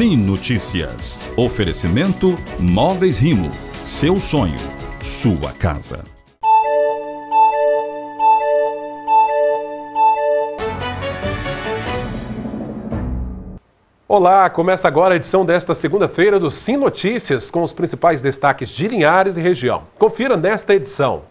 Sim Notícias. Oferecimento Móveis Rimo. Seu sonho, sua casa. Olá, começa agora a edição desta segunda-feira do Sim Notícias com os principais destaques de Linhares e região. Confira nesta edição.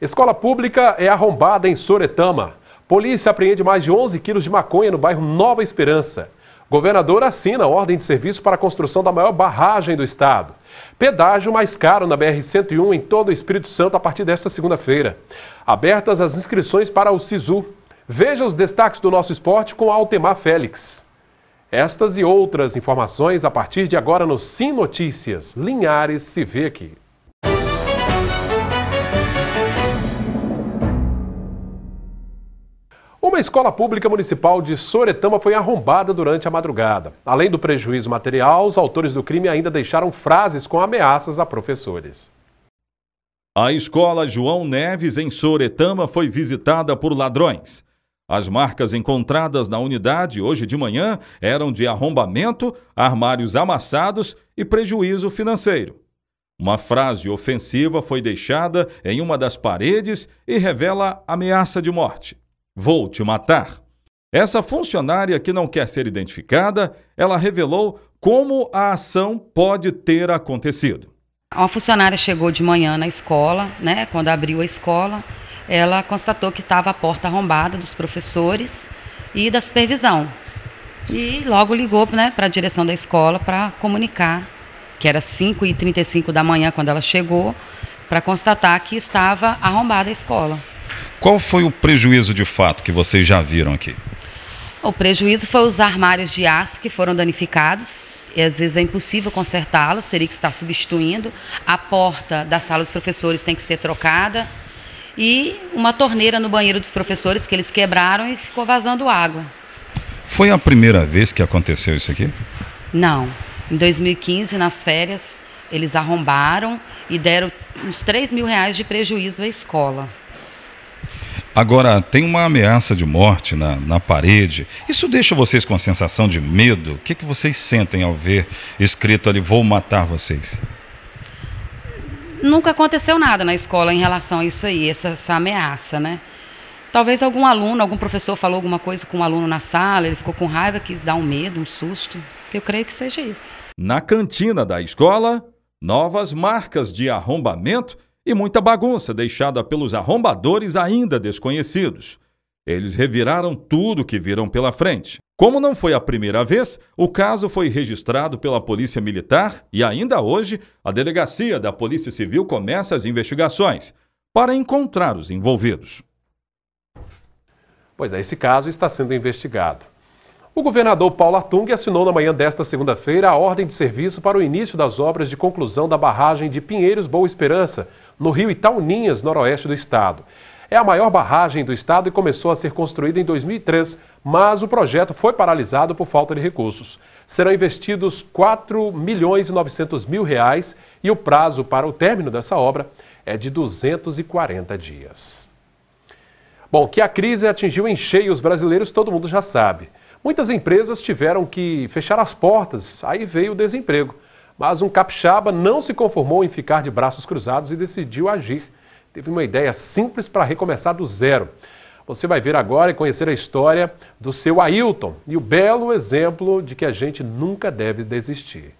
Escola pública é arrombada em Soretama. Polícia apreende mais de 11 quilos de maconha no bairro Nova Esperança. Governador assina ordem de serviço para a construção da maior barragem do estado. Pedágio mais caro na BR-101 em todo o Espírito Santo a partir desta segunda-feira. Abertas as inscrições para o SISU. Veja os destaques do nosso esporte com Altemar Félix. Estas e outras informações a partir de agora no Sim Notícias. Linhares se vê aqui. Uma escola pública municipal de Soretama foi arrombada durante a madrugada. Além do prejuízo material, os autores do crime ainda deixaram frases com ameaças a professores. A escola João Neves, em Soretama, foi visitada por ladrões. As marcas encontradas na unidade hoje de manhã eram de arrombamento, armários amassados e prejuízo financeiro. Uma frase ofensiva foi deixada em uma das paredes e revela ameaça de morte. Vou te matar. Essa funcionária que não quer ser identificada, ela revelou como a ação pode ter acontecido. Uma funcionária chegou de manhã na escola, né? Quando abriu a escola, ela constatou que estava a porta arrombada dos professores e da supervisão. E logo ligou né, para a direção da escola para comunicar, que era 5h35 da manhã quando ela chegou, para constatar que estava arrombada a escola. Qual foi o prejuízo de fato que vocês já viram aqui? O prejuízo foi os armários de aço que foram danificados. E às vezes é impossível consertá-los, teria que estar substituindo. A porta da sala dos professores tem que ser trocada. E uma torneira no banheiro dos professores que eles quebraram e ficou vazando água. Foi a primeira vez que aconteceu isso aqui? Não. Em 2015, nas férias, eles arrombaram e deram uns 3 mil reais de prejuízo à escola. Agora, tem uma ameaça de morte na, na parede. Isso deixa vocês com a sensação de medo? O que, que vocês sentem ao ver escrito ali, vou matar vocês? Nunca aconteceu nada na escola em relação a isso aí, essa, essa ameaça, né? Talvez algum aluno, algum professor falou alguma coisa com um aluno na sala, ele ficou com raiva, quis dar um medo, um susto. Eu creio que seja isso. Na cantina da escola, novas marcas de arrombamento e muita bagunça deixada pelos arrombadores ainda desconhecidos. Eles reviraram tudo que viram pela frente. Como não foi a primeira vez, o caso foi registrado pela Polícia Militar e ainda hoje a delegacia da Polícia Civil começa as investigações para encontrar os envolvidos. Pois é, esse caso está sendo investigado. O governador Paulo Atung assinou na manhã desta segunda-feira a ordem de serviço para o início das obras de conclusão da barragem de Pinheiros Boa Esperança, no rio Itauninhas, noroeste do estado. É a maior barragem do estado e começou a ser construída em 2003, mas o projeto foi paralisado por falta de recursos. Serão investidos 4 milhões e 900 mil reais e o prazo para o término dessa obra é de 240 dias. Bom, que a crise atingiu em cheio os brasileiros, todo mundo já sabe. Muitas empresas tiveram que fechar as portas, aí veio o desemprego. Mas um capixaba não se conformou em ficar de braços cruzados e decidiu agir. Teve uma ideia simples para recomeçar do zero. Você vai ver agora e conhecer a história do seu Ailton e o belo exemplo de que a gente nunca deve desistir.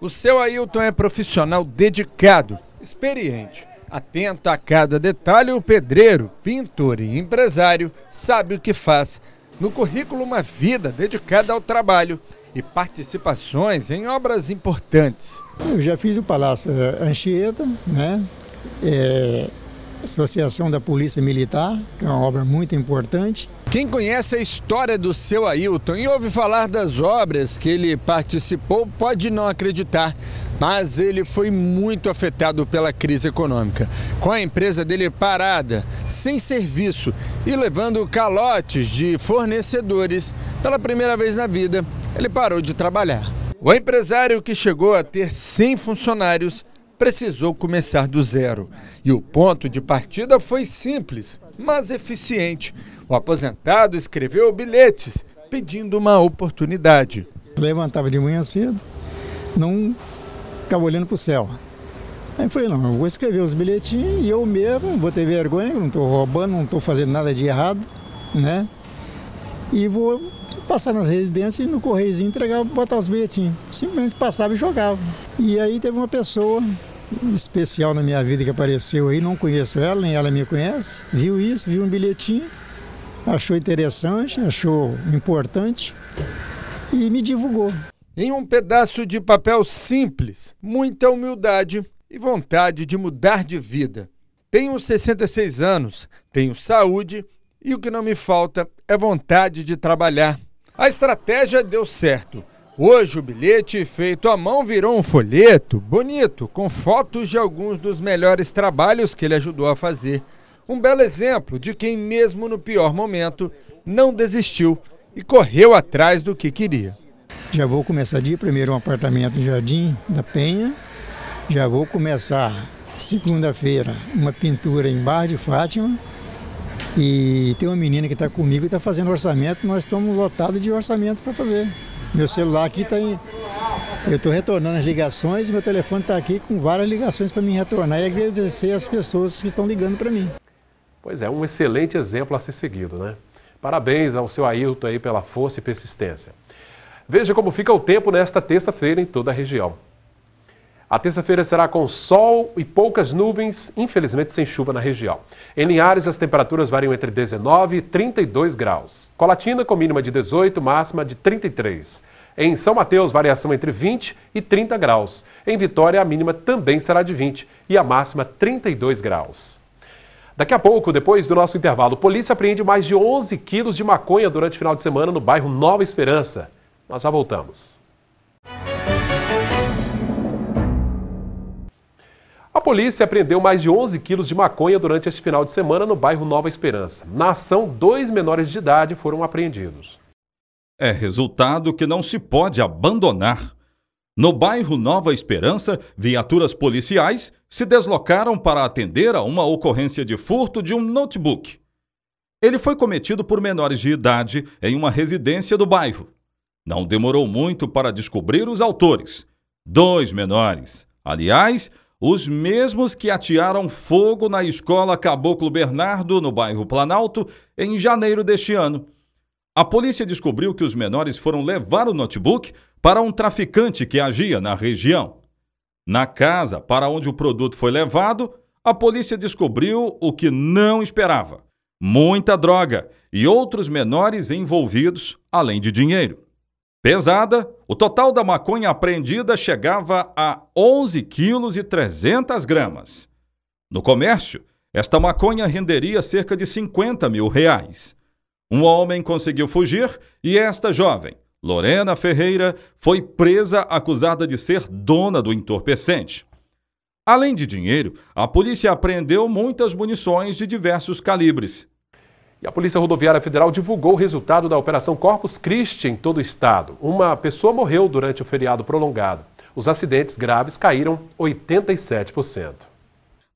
O seu Ailton é profissional dedicado, experiente, atento a cada detalhe. O pedreiro, pintor e empresário sabe o que faz. No currículo, uma vida dedicada ao trabalho e participações em obras importantes. Eu já fiz o Palácio eh, Anchieta, né? É, Associação da Polícia Militar, que é uma obra muito importante. Quem conhece a história do seu Ailton e ouve falar das obras que ele participou pode não acreditar, mas ele foi muito afetado pela crise econômica. Com a empresa dele parada, sem serviço e levando calotes de fornecedores, pela primeira vez na vida, ele parou de trabalhar. O empresário que chegou a ter 100 funcionários precisou começar do zero. E o ponto de partida foi simples, mas eficiente. O aposentado escreveu bilhetes pedindo uma oportunidade. Levantava de manhã cedo, não ficava olhando para o céu. Aí eu falei, não, eu vou escrever os bilhetinhos e eu mesmo vou ter vergonha, não estou roubando, não estou fazendo nada de errado, né? E vou passar nas residências e no correiozinho entregava, botar os bilhetinhos. Simplesmente passava e jogava. E aí teve uma pessoa especial na minha vida que apareceu aí, não conheço ela, nem ela me conhece, viu isso, viu um bilhetinho, achou interessante, achou importante e me divulgou. Em um pedaço de papel simples, muita humildade e vontade de mudar de vida. Tenho 66 anos, tenho saúde e o que não me falta é vontade de trabalhar. A estratégia deu certo. Hoje o bilhete feito à mão virou um folheto bonito, com fotos de alguns dos melhores trabalhos que ele ajudou a fazer. Um belo exemplo de quem, mesmo no pior momento, não desistiu e correu atrás do que queria. Já vou começar dia primeiro um apartamento no Jardim da Penha. Já vou começar segunda-feira uma pintura em Bar de Fátima. E tem uma menina que está comigo e está fazendo orçamento, nós estamos lotados de orçamento para fazer. Meu celular aqui está em. Eu estou retornando as ligações, meu telefone está aqui com várias ligações para me retornar e agradecer as pessoas que estão ligando para mim. Pois é, um excelente exemplo a ser seguido, né? Parabéns ao seu Ailton aí pela força e persistência. Veja como fica o tempo nesta terça-feira em toda a região. A terça-feira será com sol e poucas nuvens, infelizmente sem chuva na região. Em Linhares, as temperaturas variam entre 19 e 32 graus. Colatina, com mínima de 18, máxima de 33. Em São Mateus, variação entre 20 e 30 graus. Em Vitória, a mínima também será de 20 e a máxima 32 graus. Daqui a pouco, depois do nosso intervalo, polícia apreende mais de 11 quilos de maconha durante o final de semana no bairro Nova Esperança. Nós já voltamos. A polícia apreendeu mais de 11 quilos de maconha durante este final de semana no bairro Nova Esperança. Na ação, dois menores de idade foram apreendidos. É resultado que não se pode abandonar. No bairro Nova Esperança, viaturas policiais se deslocaram para atender a uma ocorrência de furto de um notebook. Ele foi cometido por menores de idade em uma residência do bairro. Não demorou muito para descobrir os autores. Dois menores. Aliás, os mesmos que atearam fogo na escola Caboclo Bernardo, no bairro Planalto, em janeiro deste ano. A polícia descobriu que os menores foram levar o notebook para um traficante que agia na região. Na casa para onde o produto foi levado, a polícia descobriu o que não esperava: muita droga e outros menores envolvidos, além de dinheiro. Pesada o total da maconha apreendida chegava a 11 quilos e 300 gramas. No comércio, esta maconha renderia cerca de 50 mil reais. Um homem conseguiu fugir e esta jovem, Lorena Ferreira, foi presa acusada de ser dona do entorpecente. Além de dinheiro, a polícia apreendeu muitas munições de diversos calibres. E a Polícia Rodoviária Federal divulgou o resultado da Operação Corpus Christi em todo o estado. Uma pessoa morreu durante o feriado prolongado. Os acidentes graves caíram 87%.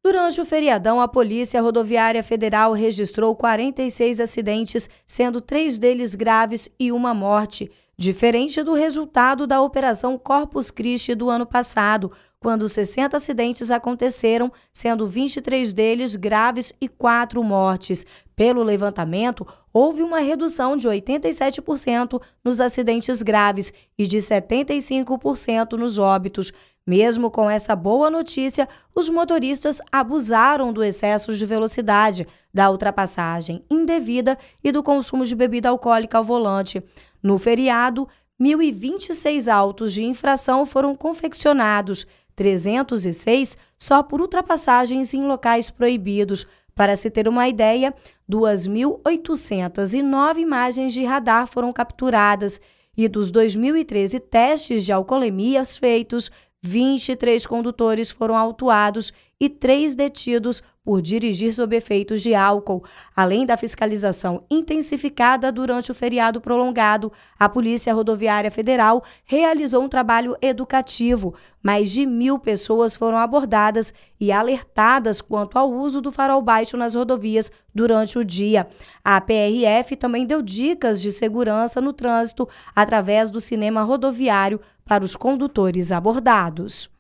Durante o feriadão, a Polícia Rodoviária Federal registrou 46 acidentes, sendo três deles graves e uma morte. Diferente do resultado da Operação Corpus Christi do ano passado, quando 60 acidentes aconteceram, sendo 23 deles graves e 4 mortes. Pelo levantamento, houve uma redução de 87% nos acidentes graves e de 75% nos óbitos. Mesmo com essa boa notícia, os motoristas abusaram do excesso de velocidade, da ultrapassagem indevida e do consumo de bebida alcoólica ao volante. No feriado, 1.026 autos de infração foram confeccionados. 306 só por ultrapassagens em locais proibidos. Para se ter uma ideia, 2.809 imagens de radar foram capturadas e dos 2.013 testes de alcoolemias feitos, 23 condutores foram autuados e três detidos por dirigir sob efeitos de álcool. Além da fiscalização intensificada durante o feriado prolongado, a Polícia Rodoviária Federal realizou um trabalho educativo. Mais de mil pessoas foram abordadas e alertadas quanto ao uso do farol baixo nas rodovias durante o dia. A PRF também deu dicas de segurança no trânsito através do cinema rodoviário para os condutores abordados.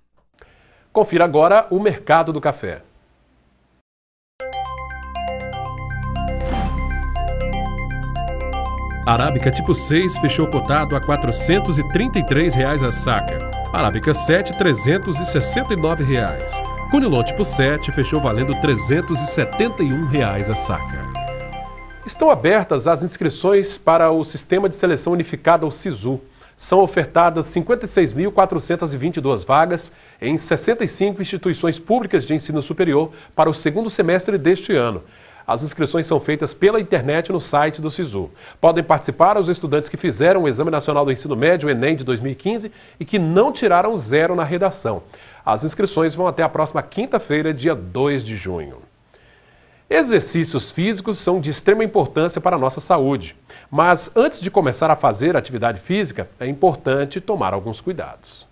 Confira agora o mercado do café. Arábica tipo 6 fechou cotado a R$ 433 reais a saca. Arábica 7, R$ 369. Reais. Conilon tipo 7 fechou valendo R$ 371 reais a saca. Estão abertas as inscrições para o Sistema de Seleção Unificada, o SISU são ofertadas 56.422 vagas em 65 instituições públicas de ensino superior para o segundo semestre deste ano. As inscrições são feitas pela internet no site do SISU. Podem participar os estudantes que fizeram o Exame Nacional do Ensino Médio, Enem, de 2015 e que não tiraram zero na redação. As inscrições vão até a próxima quinta-feira, dia 2 de junho. Exercícios físicos são de extrema importância para a nossa saúde, mas antes de começar a fazer atividade física, é importante tomar alguns cuidados.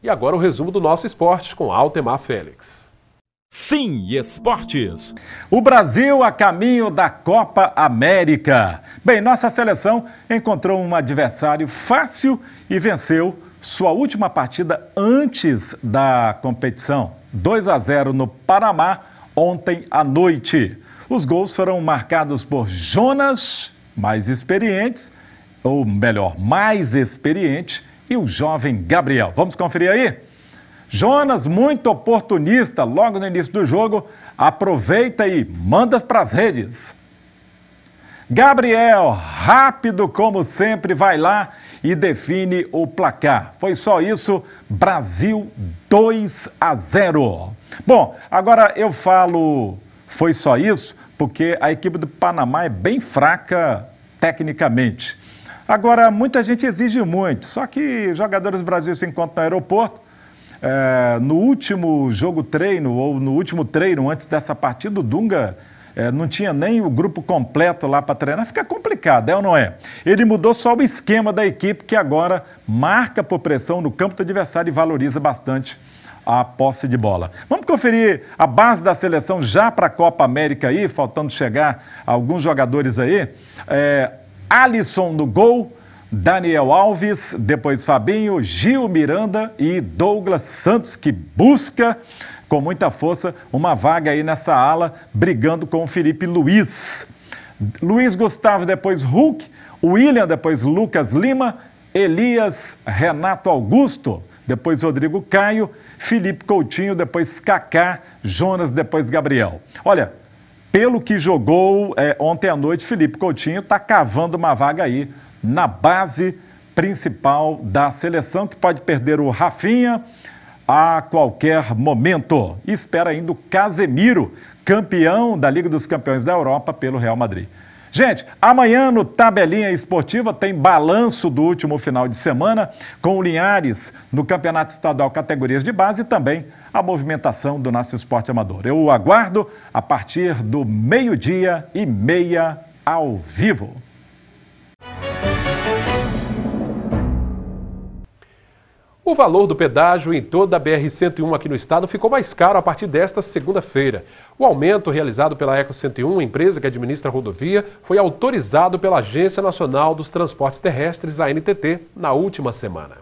E agora o resumo do nosso esporte com Altemar Félix. Sim Esportes. O Brasil a caminho da Copa América. Bem, nossa seleção encontrou um adversário fácil e venceu sua última partida antes da competição. 2 a 0 no Panamá ontem à noite. Os gols foram marcados por Jonas, mais experientes, ou melhor, mais experiente, e o jovem Gabriel. Vamos conferir aí? Jonas, muito oportunista, logo no início do jogo, aproveita e manda para as redes. Gabriel, rápido como sempre, vai lá e define o placar. Foi só isso, Brasil 2 a 0. Bom, agora eu falo foi só isso porque a equipe do Panamá é bem fraca tecnicamente. Agora, muita gente exige muito, só que jogadores do Brasil se encontram no aeroporto. É, no último jogo treino, ou no último treino antes dessa partida, o Dunga é, não tinha nem o grupo completo lá para treinar. Fica complicado, é ou não é? Ele mudou só o esquema da equipe, que agora marca por pressão no campo do adversário e valoriza bastante a posse de bola. Vamos conferir a base da seleção já para a Copa América aí, faltando chegar alguns jogadores aí. É, Alisson no gol, Daniel Alves, depois Fabinho, Gil Miranda e Douglas Santos, que busca com muita força uma vaga aí nessa ala, brigando com o Felipe Luiz. Luiz Gustavo, depois Hulk, William, depois Lucas Lima, Elias, Renato Augusto, depois Rodrigo Caio, Felipe Coutinho, depois Kaká, Jonas, depois Gabriel. Olha, pelo que jogou é, ontem à noite, Felipe Coutinho está cavando uma vaga aí na base principal da seleção, que pode perder o Rafinha a qualquer momento. espera ainda o Casemiro, campeão da Liga dos Campeões da Europa pelo Real Madrid. Gente, amanhã no Tabelinha Esportiva tem balanço do último final de semana com o Linhares no Campeonato Estadual Categorias de Base e também a movimentação do nosso esporte amador. Eu o aguardo a partir do meio-dia e meia ao vivo. O valor do pedágio em toda a BR-101 aqui no estado ficou mais caro a partir desta segunda-feira. O aumento realizado pela Eco-101, empresa que administra a rodovia, foi autorizado pela Agência Nacional dos Transportes Terrestres, ANTT, na última semana.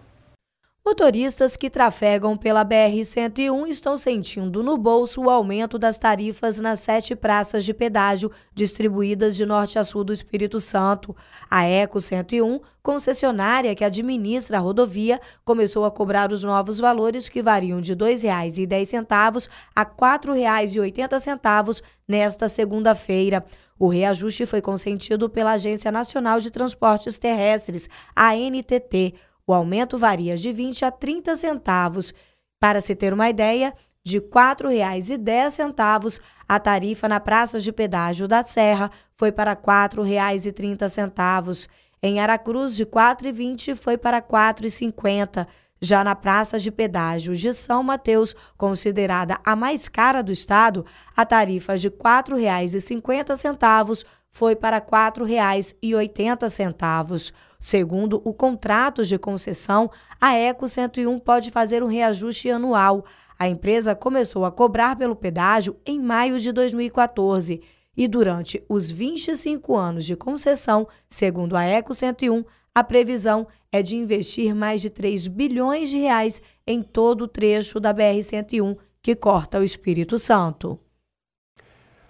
Motoristas que trafegam pela BR-101 estão sentindo no bolso o aumento das tarifas nas sete praças de pedágio distribuídas de norte a sul do Espírito Santo. A Eco 101, concessionária que administra a rodovia, começou a cobrar os novos valores que variam de R$ 2,10 a R$ 4,80 nesta segunda-feira. O reajuste foi consentido pela Agência Nacional de Transportes Terrestres, ANTT. O aumento varia de 20 a 30 centavos. Para se ter uma ideia, de R$ 4,10 a tarifa na Praça de Pedágio da Serra foi para R$ 4,30. Em Aracruz, de R$ 4,20 foi para R$ 4,50. Já na Praça de Pedágio de São Mateus, considerada a mais cara do estado, a tarifa de R$ 4,50 foi para R$ 4,80. Segundo o contrato de concessão, a Eco 101 pode fazer um reajuste anual. A empresa começou a cobrar pelo pedágio em maio de 2014 e durante os 25 anos de concessão, segundo a Eco 101, a previsão é de investir mais de 3 bilhões de reais em todo o trecho da BR 101 que corta o Espírito Santo.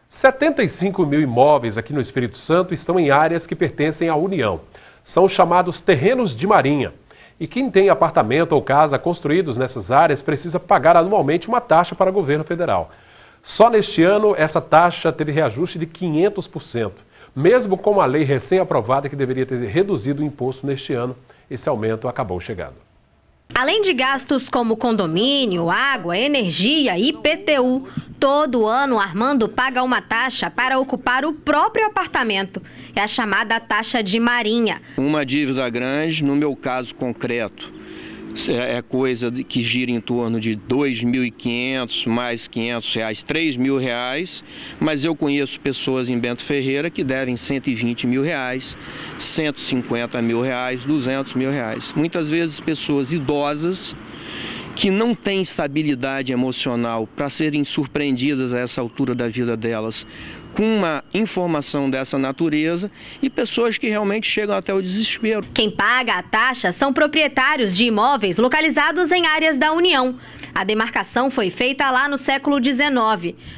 75 mil imóveis aqui no Espírito Santo estão em áreas que pertencem à União são os chamados terrenos de marinha. E quem tem apartamento ou casa construídos nessas áreas precisa pagar anualmente uma taxa para o governo federal. Só neste ano, essa taxa teve reajuste de 500%, mesmo com a lei recém-aprovada que deveria ter reduzido o imposto neste ano, esse aumento acabou chegando. Além de gastos como condomínio, água, energia e IPTU, todo ano Armando paga uma taxa para ocupar o próprio apartamento. É a chamada taxa de marinha. Uma dívida grande, no meu caso concreto, é, é coisa que gira em torno de R$ 2.500, mais R$ 500, reais, R$ 3.000, mas eu conheço pessoas em Bento Ferreira que devem R$ 120 mil, reais, R$ 150 mil, reais, R$ 200 mil. Reais. Muitas vezes pessoas idosas que não têm estabilidade emocional para serem surpreendidas a essa altura da vida delas com uma informação dessa natureza e pessoas que realmente chegam até o desespero. Quem paga a taxa são proprietários de imóveis localizados em áreas da União. A demarcação foi feita lá no século XIX.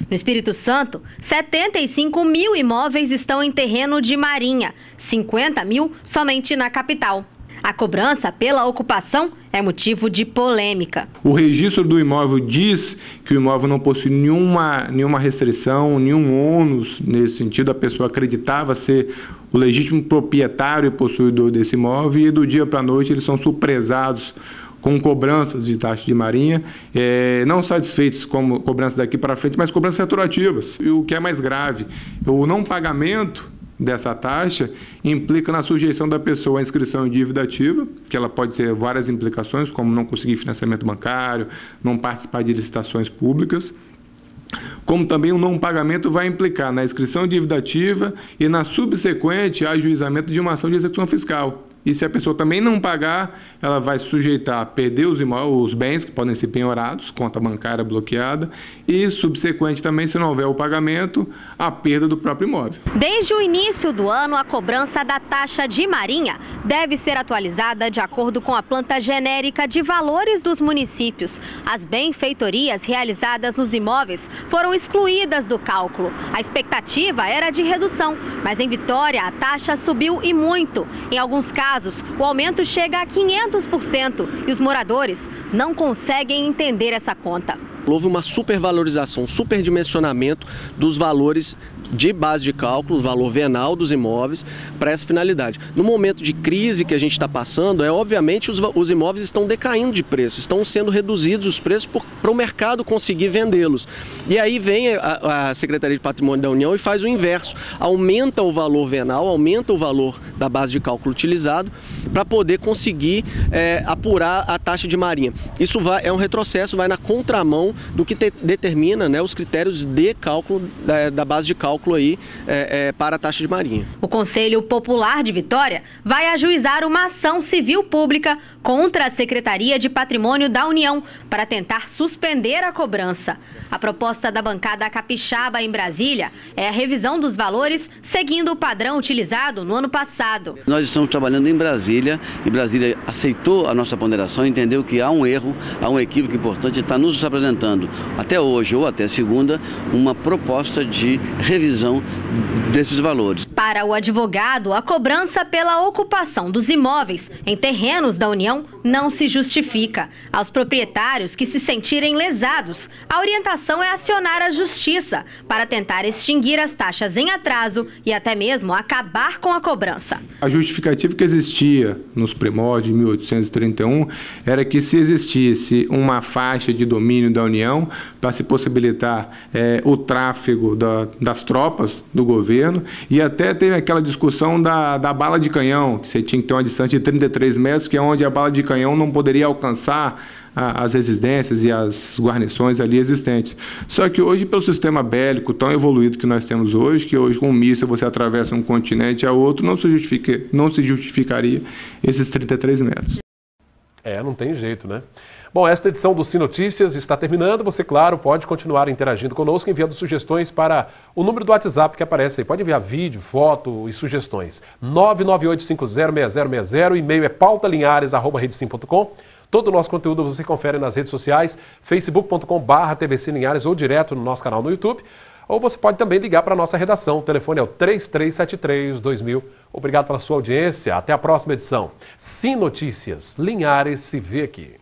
No Espírito Santo, 75 mil imóveis estão em terreno de marinha, 50 mil somente na capital. A cobrança pela ocupação é motivo de polêmica. O registro do imóvel diz que o imóvel não possui nenhuma, nenhuma restrição, nenhum ônus nesse sentido. A pessoa acreditava ser o legítimo proprietário e possuidor desse imóvel e do dia para a noite eles são surpresados com cobranças de taxa de marinha, é, não satisfeitos com cobranças daqui para frente, mas cobranças retroativas. E o que é mais grave, o não pagamento dessa taxa implica na sujeição da pessoa à inscrição em dívida ativa, que ela pode ter várias implicações, como não conseguir financiamento bancário, não participar de licitações públicas como também o não pagamento vai implicar na inscrição em dívida ativa e na subsequente ajuizamento de uma ação de execução fiscal, e se a pessoa também não pagar, ela vai sujeitar a perder os, os bens que podem ser penhorados, conta bancária bloqueada, e, subsequente também, se não houver o pagamento, a perda do próprio imóvel. Desde o início do ano, a cobrança da taxa de marinha deve ser atualizada de acordo com a planta genérica de valores dos municípios. As benfeitorias realizadas nos imóveis foram excluídas do cálculo. A expectativa era de redução, mas em Vitória a taxa subiu e muito. Em alguns casos, casos, o aumento chega a 500% e os moradores não conseguem entender essa conta. Houve uma supervalorização, um superdimensionamento dos valores de base de cálculo, valor venal dos imóveis, para essa finalidade. No momento de crise que a gente está passando, é obviamente os, os imóveis estão decaindo de preço, estão sendo reduzidos os preços para o mercado conseguir vendê-los. E aí vem a, a, Secretaria de Patrimônio da União e faz o inverso, aumenta o valor venal, aumenta o valor da base de cálculo utilizado para poder conseguir é, apurar a taxa de marinha. Isso vai, é um retrocesso, vai na contramão do que te, determina né, os critérios de cálculo, da, da base de cálculo aí é, é, para a taxa de marinha. O Conselho Popular de Vitória vai ajuizar uma ação civil pública contra a Secretaria de Patrimônio da União para tentar suspender a cobrança. A proposta da bancada capixaba em Brasília é a revisão dos valores seguindo o padrão utilizado no ano passado. Nós estamos trabalhando em Brasília e Brasília aceitou a nossa ponderação, entendeu que há um erro, há um equívoco importante e está nos apresentando até hoje ou até segunda uma proposta de revisão desses valores. Para o advogado, a cobrança pela ocupação dos imóveis em terrenos da União não se justifica. Aos proprietários que se sentirem lesados, a orientação é acionar a justiça para tentar extinguir as taxas em atraso e até mesmo acabar com a cobrança. A justificativa que existia nos primórdios de 1831 era que se existisse uma faixa de domínio da União para se possibilitar é, o tráfego da, das tropas do governo e até teve aquela discussão da, da bala de canhão, que você tinha que ter uma distância de 33 metros, que é onde a bala de canhão não poderia alcançar as residências e as guarnições ali existentes. Só que hoje, pelo sistema bélico tão evoluído que nós temos hoje, que hoje com um míssil você atravessa um continente a outro, não se, justifica, não se justificaria esses 33 metros. É, não tem jeito, né? Bom, esta edição do Sim Notícias está terminando. Você, claro, pode continuar interagindo conosco, enviando sugestões para o número do WhatsApp que aparece aí. Pode enviar vídeo, foto e sugestões. 998506060. O e-mail é pautalinhares.com. Todo o nosso conteúdo você confere nas redes sociais, facebook.com.br tvclinhares ou direto no nosso canal no YouTube. Ou você pode também ligar para a nossa redação. O telefone é o 3373-2000. Obrigado pela sua audiência. Até a próxima edição. Sim Notícias. Linhares se vê aqui.